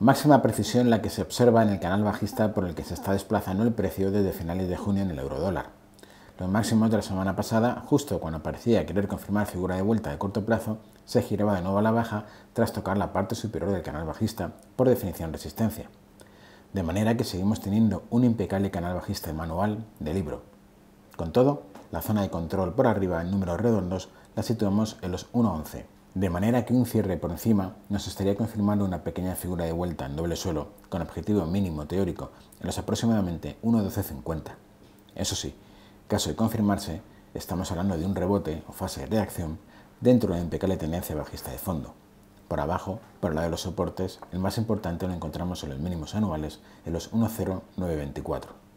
Máxima precisión la que se observa en el canal bajista por el que se está desplazando el precio desde finales de junio en el euro dólar. Los máximos de la semana pasada, justo cuando parecía querer confirmar figura de vuelta de corto plazo, se giraba de nuevo a la baja tras tocar la parte superior del canal bajista, por definición resistencia. De manera que seguimos teniendo un impecable canal bajista manual de libro. Con todo, la zona de control por arriba en números redondos la situamos en los 1.11. De manera que un cierre por encima nos estaría confirmando una pequeña figura de vuelta en doble suelo con objetivo mínimo teórico en los aproximadamente 1.1250. Eso sí, caso de confirmarse, estamos hablando de un rebote o fase de reacción dentro de la impecable tendencia bajista de fondo. Por abajo, por la lado de los soportes, el más importante lo encontramos en los mínimos anuales en los 1.0924.